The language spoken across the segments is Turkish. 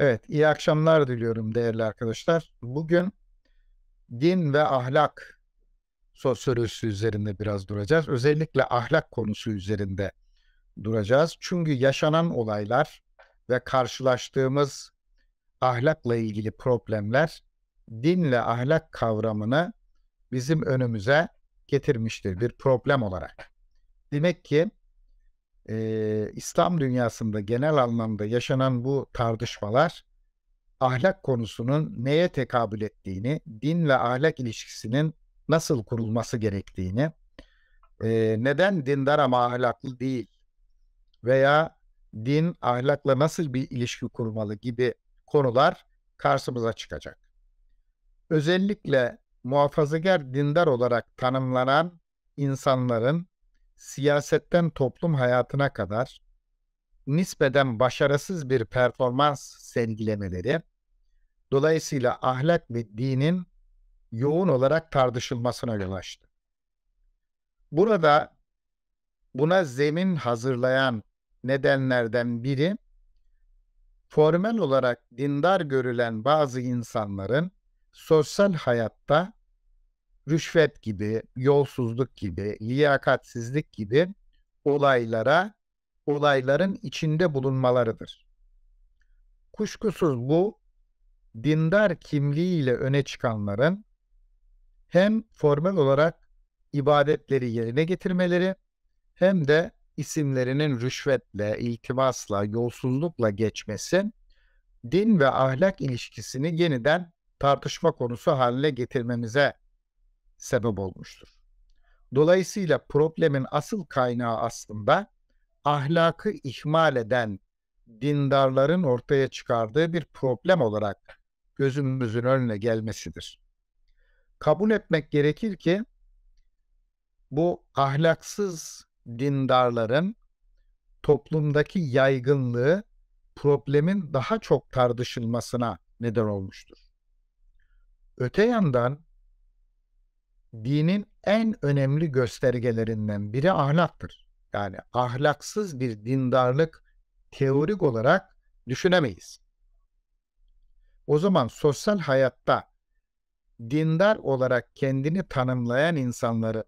Evet, iyi akşamlar diliyorum değerli arkadaşlar. Bugün din ve ahlak sosyolojisi üzerinde biraz duracağız. Özellikle ahlak konusu üzerinde duracağız. Çünkü yaşanan olaylar ve karşılaştığımız ahlakla ilgili problemler dinle ahlak kavramını bizim önümüze getirmiştir bir problem olarak. Demek ki e, İslam dünyasında genel anlamda yaşanan bu tartışmalar ahlak konusunun neye tekabül ettiğini, din ve ahlak ilişkisinin nasıl kurulması gerektiğini, e, neden dindar ama ahlaklı değil veya din ahlakla nasıl bir ilişki kurmalı gibi konular karşımıza çıkacak. Özellikle muhafazakar dindar olarak tanımlanan insanların siyasetten toplum hayatına kadar nispeten başarısız bir performans sergilemeleri, dolayısıyla ahlak ve dinin yoğun olarak tartışılmasına yol açtı. Burada buna zemin hazırlayan nedenlerden biri, formel olarak dindar görülen bazı insanların sosyal hayatta rüşvet gibi, yolsuzluk gibi, liyakatsizlik gibi olaylara, olayların içinde bulunmalarıdır. Kuşkusuz bu dindar kimliğiyle öne çıkanların hem formal olarak ibadetleri yerine getirmeleri hem de isimlerinin rüşvetle, iltimasla, yolsuzlukla geçmesi din ve ahlak ilişkisini yeniden tartışma konusu haline getirmemize sebep olmuştur. Dolayısıyla problemin asıl kaynağı aslında ahlakı ihmal eden dindarların ortaya çıkardığı bir problem olarak gözümüzün önüne gelmesidir. Kabul etmek gerekir ki bu ahlaksız dindarların toplumdaki yaygınlığı problemin daha çok tartışılmasına neden olmuştur. Öte yandan dinin en önemli göstergelerinden biri ahlaktır. Yani ahlaksız bir dindarlık teorik olarak düşünemeyiz. O zaman sosyal hayatta dindar olarak kendini tanımlayan insanları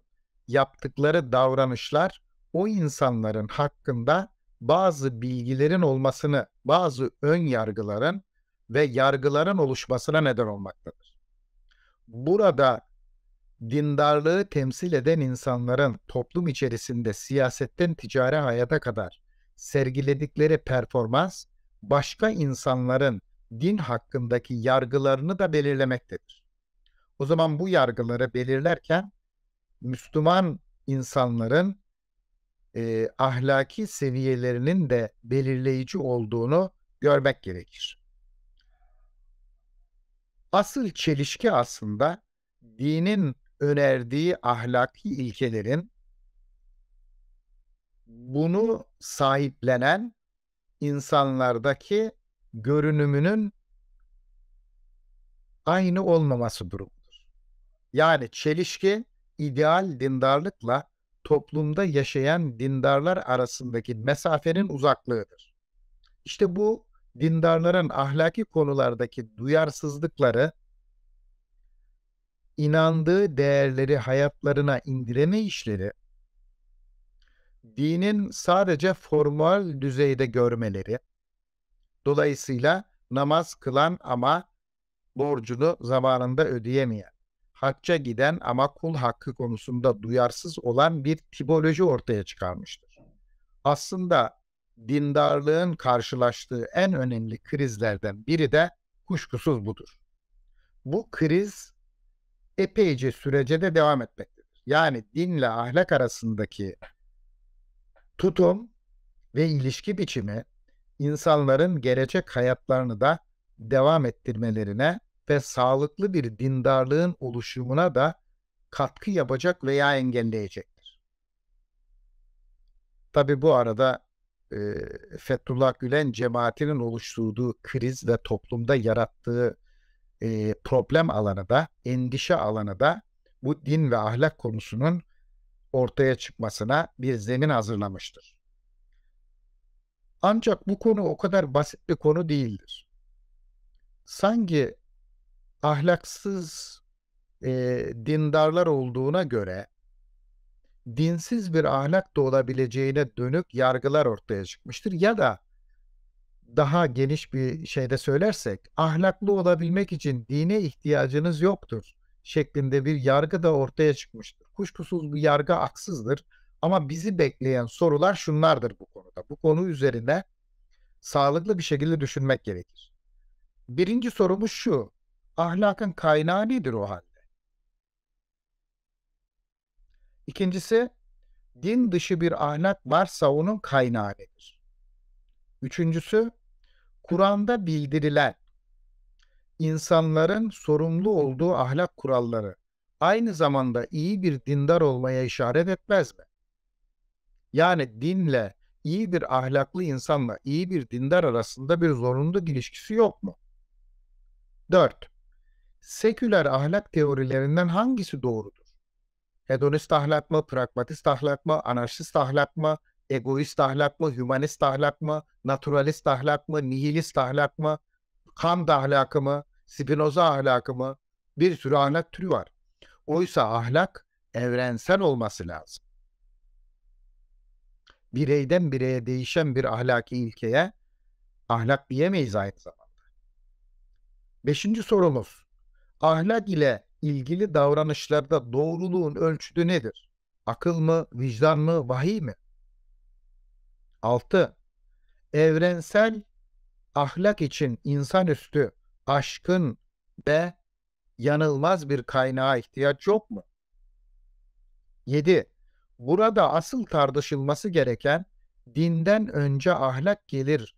yaptıkları davranışlar o insanların hakkında bazı bilgilerin olmasını, bazı ön yargıların ve yargıların oluşmasına neden olmaktadır. Burada dindarlığı temsil eden insanların toplum içerisinde siyasetten ticari hayata kadar sergiledikleri performans başka insanların din hakkındaki yargılarını da belirlemektedir. O zaman bu yargıları belirlerken Müslüman insanların e, ahlaki seviyelerinin de belirleyici olduğunu görmek gerekir. Asıl çelişki aslında dinin önerdiği ahlaki ilkelerin bunu sahiplenen insanlardaki görünümünün aynı olmaması durumudur. Yani çelişki ideal dindarlıkla toplumda yaşayan dindarlar arasındaki mesafenin uzaklığıdır. İşte bu dindarların ahlaki konulardaki duyarsızlıkları inandığı değerleri hayatlarına indireme işleri, dinin sadece formal düzeyde görmeleri, dolayısıyla namaz kılan ama borcunu zamanında ödeyemeyen, hacca giden ama kul hakkı konusunda duyarsız olan bir tipoloji ortaya çıkarmıştır. Aslında dindarlığın karşılaştığı en önemli krizlerden biri de kuşkusuz budur. Bu kriz epeyce sürece de devam etmektedir. Yani dinle ahlak arasındaki tutum ve ilişki biçimi insanların gelecek hayatlarını da devam ettirmelerine ve sağlıklı bir dindarlığın oluşumuna da katkı yapacak veya engelleyecektir. Tabi bu arada e, Fethullah Gülen cemaatinin oluşturduğu kriz ve toplumda yarattığı e, problem alanı da, endişe alanı da bu din ve ahlak konusunun ortaya çıkmasına bir zemin hazırlamıştır. Ancak bu konu o kadar basit bir konu değildir. Sanki ahlaksız e, dindarlar olduğuna göre dinsiz bir ahlak da olabileceğine dönük yargılar ortaya çıkmıştır ya da daha geniş bir şeyde söylersek ahlaklı olabilmek için dine ihtiyacınız yoktur şeklinde bir yargı da ortaya çıkmıştır. Kuşkusuz bu yargı aksızdır, ama bizi bekleyen sorular şunlardır bu konuda. Bu konu üzerine sağlıklı bir şekilde düşünmek gerekir. Birinci sorumuz şu. Ahlakın kaynağı nedir o halde? İkincisi, din dışı bir ahlak varsa onun kaynağı nedir? Üçüncüsü, Kur'an'da bildirilen insanların sorumlu olduğu ahlak kuralları aynı zamanda iyi bir dindar olmaya işaret etmez mi? Yani dinle, iyi bir ahlaklı insanla iyi bir dindar arasında bir zorunlu ilişkisi yok mu? 4. Seküler ahlak teorilerinden hangisi doğrudur? Hedonist ahlak mı, pragmatist ahlak mı, anarşist ahlak mı, egoist ahlak mı, hümanist ahlak mı, naturalist ahlak mı, nihilist ahlak mı, Kant ahlakı mı, Spinoza ahlakı mı? Bir sürü ahlak türü var. Oysa ahlak evrensel olması lazım. Bireyden bireye değişen bir ahlaki ilkeye ahlak diyemeyiz aynı zamanda. Beşinci sorumuz. Ahlak ile ilgili davranışlarda doğruluğun ölçütü nedir? Akıl mı, vicdan mı, vahiy mi? 6. Evrensel ahlak için insanüstü aşkın ve yanılmaz bir kaynağa ihtiyaç yok mu? 7. Burada asıl tartışılması gereken dinden önce ahlak gelir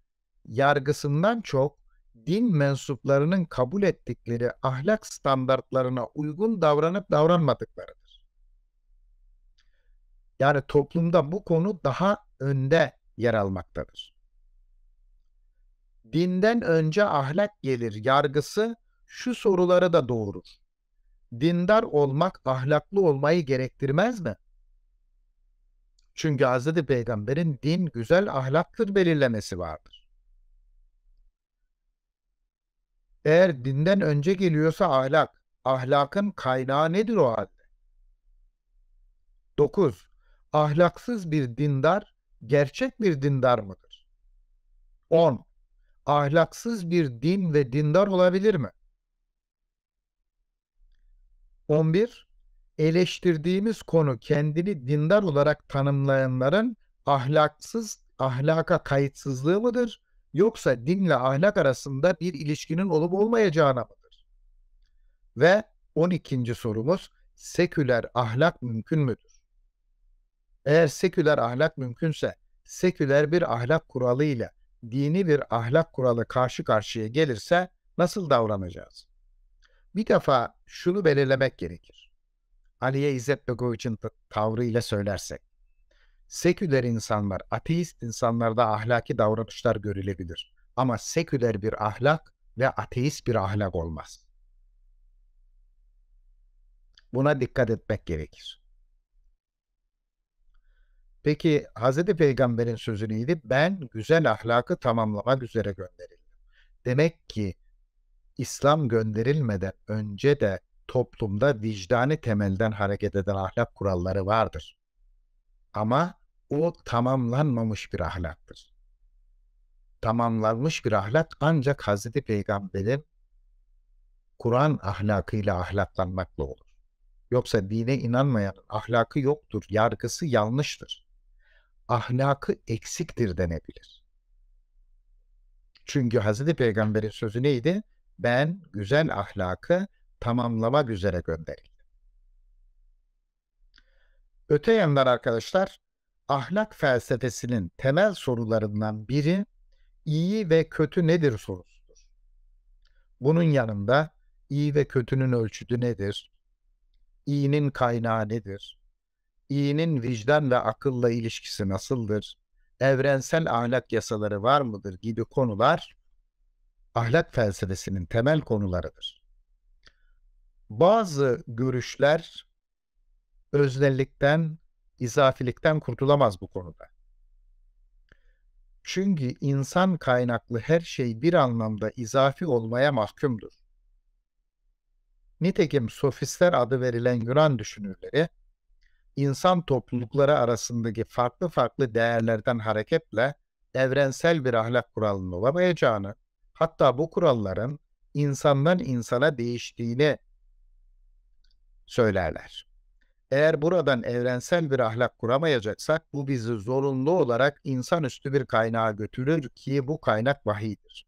yargısından çok din mensuplarının kabul ettikleri ahlak standartlarına uygun davranıp davranmadıklarıdır. Yani toplumda bu konu daha önde yer almaktadır. Dinden önce ahlak gelir yargısı şu soruları da doğurur. Dindar olmak ahlaklı olmayı gerektirmez mi? Çünkü Hz. Peygamber'in din güzel ahlaktır belirlemesi vardır. Eğer dinden önce geliyorsa ahlak, ahlakın kaynağı nedir o halde? 9. Ahlaksız bir dindar gerçek bir dindar mıdır? 10. Ahlaksız bir din ve dindar olabilir mi? 11. Eleştirdiğimiz konu kendini dindar olarak tanımlayanların ahlaksız, ahlaka kayıtsızlığı mıdır? Yoksa dinle ahlak arasında bir ilişkinin olup olmayacağına mıdır? Ve 12. sorumuz, seküler ahlak mümkün müdür? Eğer seküler ahlak mümkünse, seküler bir ahlak kuralı ile dini bir ahlak kuralı karşı karşıya gelirse nasıl davranacağız? Bir defa şunu belirlemek gerekir. Aliye İzzet Begoviç'in tavrıyla söylersek, seküler insanlar, ateist insanlarda ahlaki davranışlar görülebilir. Ama seküler bir ahlak ve ateist bir ahlak olmaz. Buna dikkat etmek gerekir. Peki Hazreti Peygamber'in sözü neydi? Ben güzel ahlakı tamamlamak üzere gönderildim. Demek ki İslam gönderilmeden önce de toplumda vicdani temelden hareket eden ahlak kuralları vardır. Ama o tamamlanmamış bir ahlaktır. Tamamlanmış bir ahlak ancak Hazreti Peygamber'in Kur'an ahlakıyla ahlaklanmakla olur. Yoksa dine inanmayan ahlakı yoktur, yargısı yanlıştır ahlakı eksiktir denebilir. Çünkü Hazreti Peygamber'in sözü neydi? Ben güzel ahlakı tamamlamak üzere gönderildim. Öte yandan arkadaşlar, ahlak felsefesinin temel sorularından biri iyi ve kötü nedir sorusudur. Bunun yanında iyi ve kötünün ölçütü nedir? İyinin kaynağı nedir? İyinin vicdan ve akılla ilişkisi nasıldır? Evrensel ahlak yasaları var mıdır gibi konular ahlak felsefesinin temel konularıdır. Bazı görüşler öznellikten, izafilikten kurtulamaz bu konuda. Çünkü insan kaynaklı her şey bir anlamda izafi olmaya mahkumdur. Nitekim sofistler adı verilen Yunan düşünürleri insan toplulukları arasındaki farklı farklı değerlerden hareketle evrensel bir ahlak kuralının olamayacağını, hatta bu kuralların insandan insana değiştiğini söylerler. Eğer buradan evrensel bir ahlak kuramayacaksak bu bizi zorunlu olarak insanüstü bir kaynağa götürür ki bu kaynak vahiydir.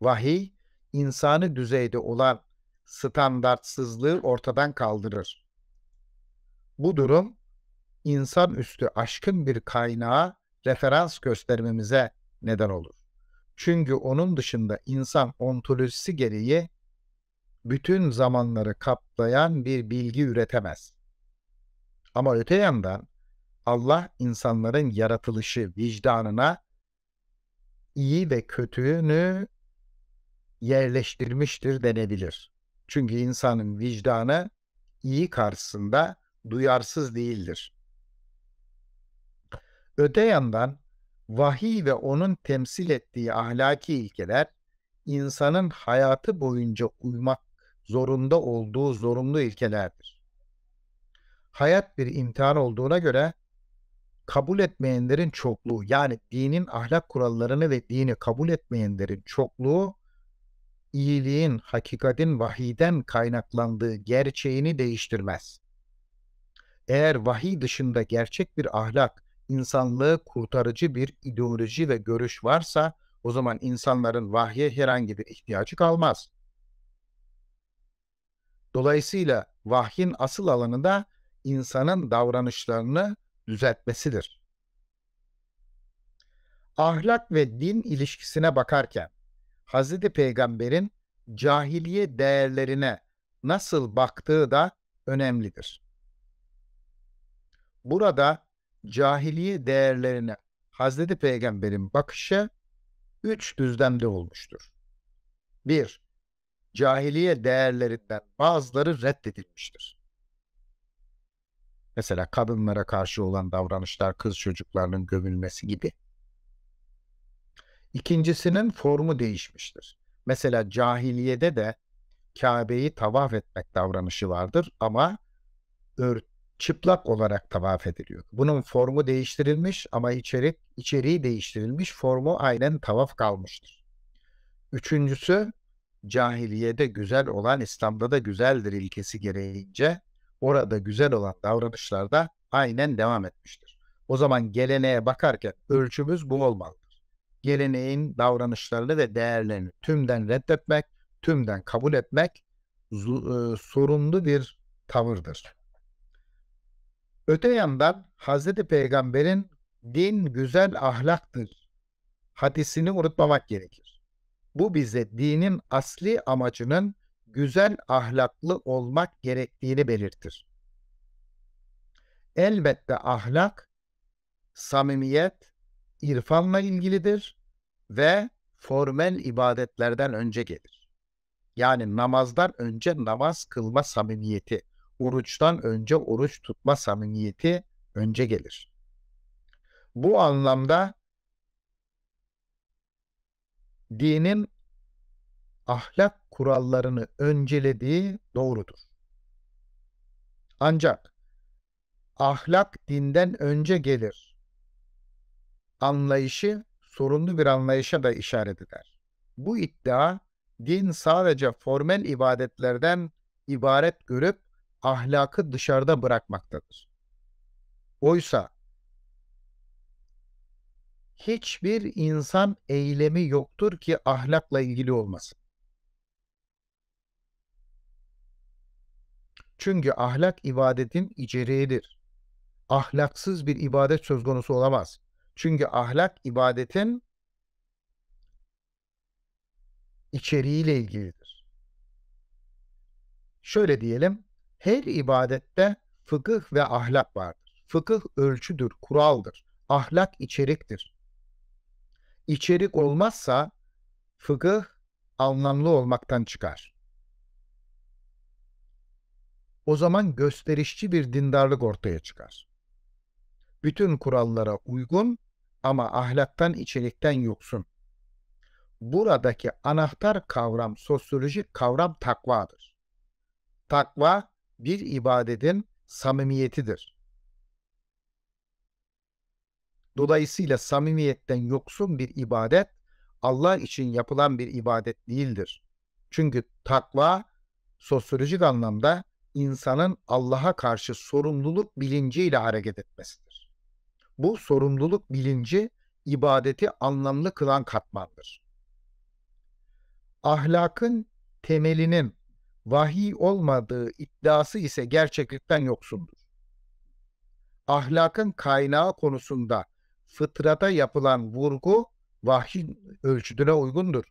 Vahiy, insanı düzeyde olan standartsızlığı ortadan kaldırır. Bu durum insanüstü aşkın bir kaynağa referans göstermemize neden olur. Çünkü onun dışında insan ontolojisi gereği bütün zamanları kaplayan bir bilgi üretemez. Ama öte yandan Allah insanların yaratılışı vicdanına iyi ve kötünü yerleştirmiştir denebilir. Çünkü insanın vicdanı iyi karşısında duyarsız değildir. Öte yandan vahiy ve onun temsil ettiği ahlaki ilkeler insanın hayatı boyunca uymak zorunda olduğu zorunlu ilkelerdir. Hayat bir imtihan olduğuna göre kabul etmeyenlerin çokluğu yani dinin ahlak kurallarını ve dini kabul etmeyenlerin çokluğu iyiliğin, hakikatin vahiden kaynaklandığı gerçeğini değiştirmez eğer vahiy dışında gerçek bir ahlak, insanlığı kurtarıcı bir ideoloji ve görüş varsa o zaman insanların vahye herhangi bir ihtiyacı kalmaz. Dolayısıyla vahyin asıl alanı da insanın davranışlarını düzeltmesidir. Ahlak ve din ilişkisine bakarken Hz. Peygamber'in cahiliye değerlerine nasıl baktığı da önemlidir. Burada cahiliye değerlerine Hazreti Peygamber'in bakışı üç düzlemde olmuştur. Bir, cahiliye değerlerinden bazıları reddedilmiştir. Mesela kadınlara karşı olan davranışlar, kız çocuklarının gömülmesi gibi. İkincisinin formu değişmiştir. Mesela cahiliyede de Kabe'yi tavaf etmek davranışı vardır ama ört, çıplak olarak tavaf ediliyor. Bunun formu değiştirilmiş ama içerik içeriği değiştirilmiş, formu aynen tavaf kalmıştır. Üçüncüsü cahiliyede güzel olan İslam'da da güzeldir ilkesi gereğince orada güzel olan davranışlarda aynen devam etmiştir. O zaman geleneğe bakarken ölçümüz bu olmalıdır. Geleneğin davranışlarını ve değerlerini tümden reddetmek, tümden kabul etmek sorumlu bir tavırdır. Öte yandan Hazreti Peygamber'in din güzel ahlaktır hadisini unutmamak gerekir. Bu bize dinin asli amacının güzel ahlaklı olmak gerektiğini belirtir. Elbette ahlak, samimiyet, irfanla ilgilidir ve formel ibadetlerden önce gelir. Yani namazdan önce namaz kılma samimiyeti, oruçtan önce oruç tutma samimiyeti önce gelir. Bu anlamda dinin ahlak kurallarını öncelediği doğrudur. Ancak ahlak dinden önce gelir. Anlayışı sorunlu bir anlayışa da işaret eder. Bu iddia din sadece formel ibadetlerden ibaret görüp ahlakı dışarıda bırakmaktadır. Oysa hiçbir insan eylemi yoktur ki ahlakla ilgili olmasın. Çünkü ahlak ibadetin içeriğidir. Ahlaksız bir ibadet söz konusu olamaz. Çünkü ahlak ibadetin içeriğiyle ilgilidir. Şöyle diyelim, her ibadette fıkıh ve ahlak vardır. Fıkıh ölçüdür, kuraldır. Ahlak içeriktir. İçerik olmazsa fıkıh anlamlı olmaktan çıkar. O zaman gösterişçi bir dindarlık ortaya çıkar. Bütün kurallara uygun ama ahlaktan içerikten yoksun. Buradaki anahtar kavram, sosyolojik kavram takvadır. Takva bir ibadetin samimiyetidir. Dolayısıyla samimiyetten yoksun bir ibadet Allah için yapılan bir ibadet değildir. Çünkü takva sosyolojik anlamda insanın Allah'a karşı sorumluluk bilinciyle hareket etmesidir. Bu sorumluluk bilinci ibadeti anlamlı kılan katmandır. Ahlakın temelinin vahiy olmadığı iddiası ise gerçeklikten yoksundur. Ahlakın kaynağı konusunda fıtrata yapılan vurgu vahyin ölçüdüne uygundur.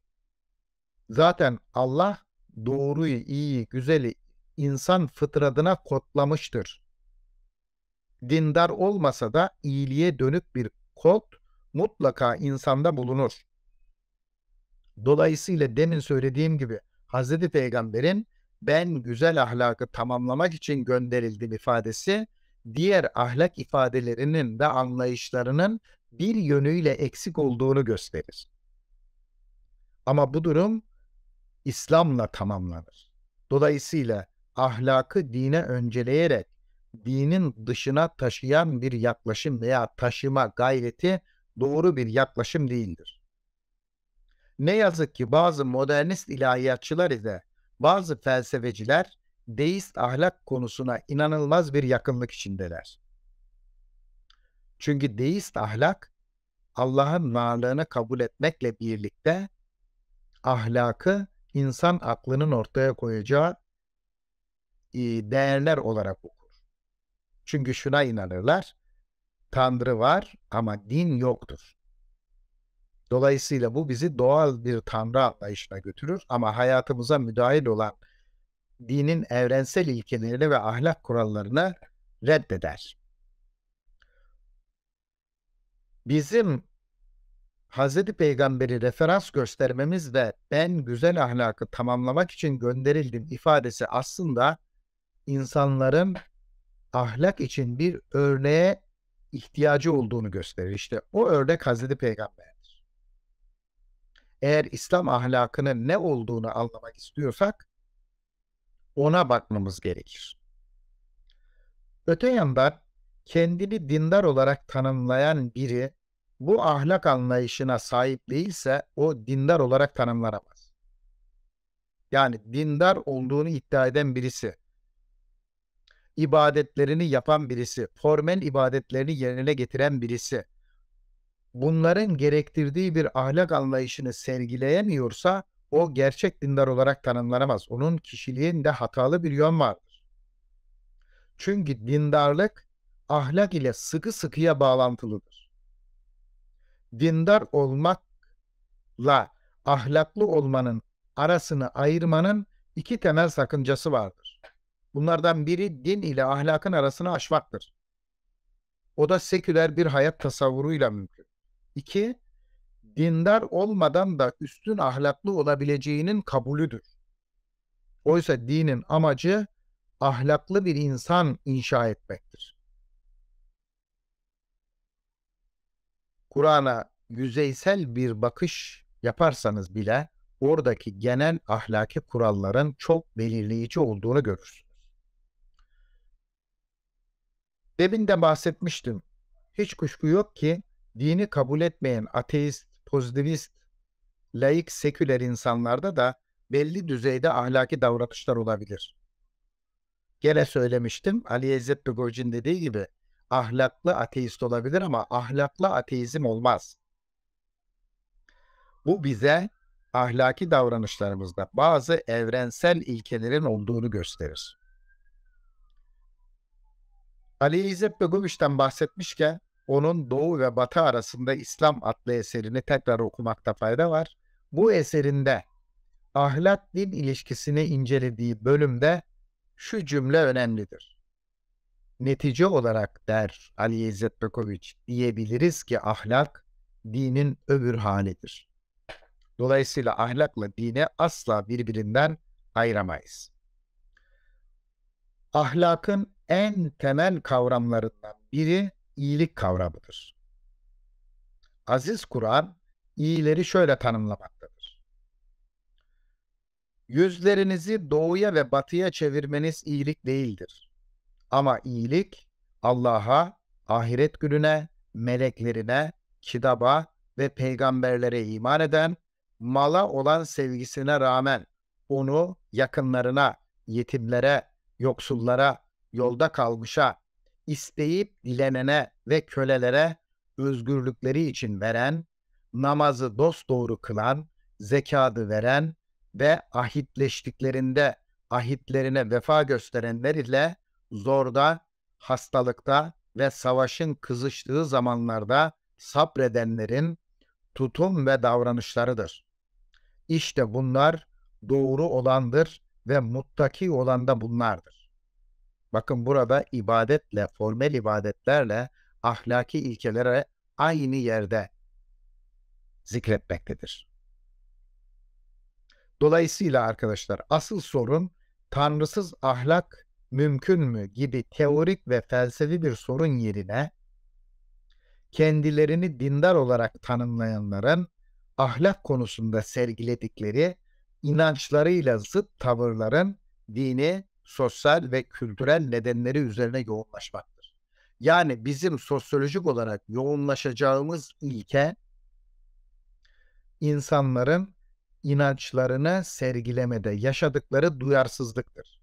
Zaten Allah doğruyu, iyiyi, güzeli insan fıtradına kodlamıştır. Dindar olmasa da iyiliğe dönük bir kod mutlaka insanda bulunur. Dolayısıyla demin söylediğim gibi Hz. Peygamber'in ben güzel ahlakı tamamlamak için gönderildim ifadesi diğer ahlak ifadelerinin ve anlayışlarının bir yönüyle eksik olduğunu gösterir. Ama bu durum İslam'la tamamlanır. Dolayısıyla ahlakı dine önceleyerek dinin dışına taşıyan bir yaklaşım veya taşıma gayreti doğru bir yaklaşım değildir. Ne yazık ki bazı modernist ilahiyatçılar ise bazı felsefeciler deist ahlak konusuna inanılmaz bir yakınlık içindeler. Çünkü deist ahlak Allah'ın varlığını kabul etmekle birlikte ahlakı insan aklının ortaya koyacağı e, değerler olarak okur. Çünkü şuna inanırlar. Tanrı var ama din yoktur. Dolayısıyla bu bizi doğal bir tanrı anlayışına götürür ama hayatımıza müdahil olan dinin evrensel ilkelerini ve ahlak kurallarını reddeder. Bizim Hz. Peygamber'i referans göstermemiz ve ben güzel ahlakı tamamlamak için gönderildim ifadesi aslında insanların ahlak için bir örneğe ihtiyacı olduğunu gösterir. İşte o örnek Hazreti Peygamber eğer İslam ahlakının ne olduğunu anlamak istiyorsak ona bakmamız gerekir. Öte yandan kendini dindar olarak tanımlayan biri bu ahlak anlayışına sahip değilse o dindar olarak tanımlanamaz. Yani dindar olduğunu iddia eden birisi, ibadetlerini yapan birisi, formel ibadetlerini yerine getiren birisi, bunların gerektirdiği bir ahlak anlayışını sergileyemiyorsa o gerçek dindar olarak tanımlanamaz. Onun kişiliğinde hatalı bir yön vardır. Çünkü dindarlık ahlak ile sıkı sıkıya bağlantılıdır. Dindar olmakla ahlaklı olmanın arasını ayırmanın iki temel sakıncası vardır. Bunlardan biri din ile ahlakın arasını aşmaktır. O da seküler bir hayat tasavvuruyla mümkün. İki, dindar olmadan da üstün ahlaklı olabileceğinin kabulüdür. Oysa dinin amacı ahlaklı bir insan inşa etmektir. Kur'an'a yüzeysel bir bakış yaparsanız bile oradaki genel ahlaki kuralların çok belirleyici olduğunu görürsünüz. Demin de bahsetmiştim. Hiç kuşku yok ki dini kabul etmeyen ateist, pozitivist, laik, seküler insanlarda da belli düzeyde ahlaki davranışlar olabilir. Gene söylemiştim Ali Ezzet Bogojin dediği gibi ahlaklı ateist olabilir ama ahlaklı ateizm olmaz. Bu bize ahlaki davranışlarımızda bazı evrensel ilkelerin olduğunu gösterir. Ali İzzet Begoviç'ten bahsetmişken onun Doğu ve Batı arasında İslam adlı eserini tekrar okumakta fayda var. Bu eserinde ahlak din ilişkisini incelediği bölümde şu cümle önemlidir. Netice olarak der Ali İzzet Bekoviç diyebiliriz ki ahlak dinin öbür halidir. Dolayısıyla ahlakla dine asla birbirinden ayıramayız. Ahlakın en temel kavramlarından biri iyilik kavramıdır. Aziz Kur'an iyileri şöyle tanımlamaktadır. Yüzlerinizi doğuya ve batıya çevirmeniz iyilik değildir. Ama iyilik Allah'a, ahiret gününe, meleklerine, kitaba ve peygamberlere iman eden, mala olan sevgisine rağmen onu yakınlarına, yetimlere, yoksullara, yolda kalmışa, isteyip dilenene ve kölelere özgürlükleri için veren, namazı dosdoğru kılan, zekatı veren ve ahitleştiklerinde ahitlerine vefa gösterenler ile zorda, hastalıkta ve savaşın kızıştığı zamanlarda sabredenlerin tutum ve davranışlarıdır. İşte bunlar doğru olandır ve muttaki olan da bunlardır. Bakın burada ibadetle, formel ibadetlerle ahlaki ilkelere aynı yerde zikretmektedir. Dolayısıyla arkadaşlar asıl sorun tanrısız ahlak mümkün mü gibi teorik ve felsefi bir sorun yerine kendilerini dindar olarak tanımlayanların ahlak konusunda sergiledikleri inançlarıyla zıt tavırların dini sosyal ve kültürel nedenleri üzerine yoğunlaşmaktır. Yani bizim sosyolojik olarak yoğunlaşacağımız ilke insanların inançlarını sergilemede yaşadıkları duyarsızlıktır.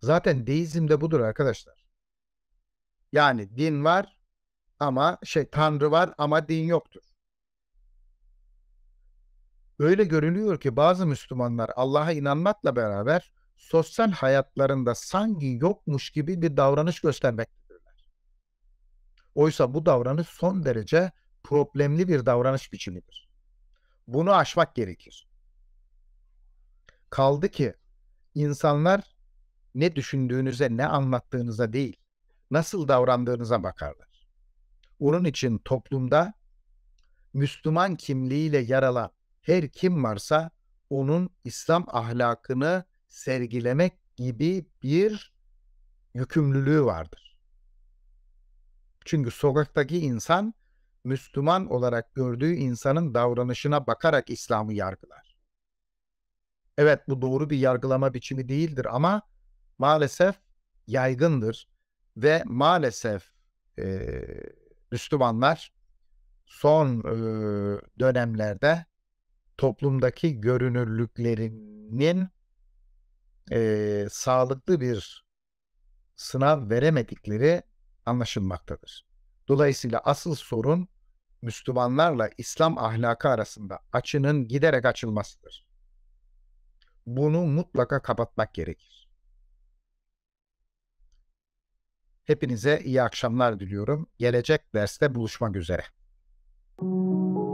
Zaten deizm de budur arkadaşlar. Yani din var ama şey tanrı var ama din yoktur. Öyle görülüyor ki bazı Müslümanlar Allah'a inanmakla beraber sosyal hayatlarında sanki yokmuş gibi bir davranış göstermektedirler. Oysa bu davranış son derece problemli bir davranış biçimidir. Bunu aşmak gerekir. Kaldı ki insanlar ne düşündüğünüze ne anlattığınıza değil, nasıl davrandığınıza bakarlar. Onun için toplumda Müslüman kimliğiyle yaralan her kim varsa onun İslam ahlakını sergilemek gibi bir yükümlülüğü vardır. Çünkü sokaktaki insan Müslüman olarak gördüğü insanın davranışına bakarak İslam'ı yargılar. Evet bu doğru bir yargılama biçimi değildir ama maalesef yaygındır ve maalesef e, Müslümanlar son e, dönemlerde toplumdaki görünürlüklerinin e, sağlıklı bir sınav veremedikleri anlaşılmaktadır. Dolayısıyla asıl sorun Müslümanlarla İslam ahlakı arasında açının giderek açılmasıdır. Bunu mutlaka kapatmak gerekir. Hepinize iyi akşamlar diliyorum. Gelecek derste buluşmak üzere. Müzik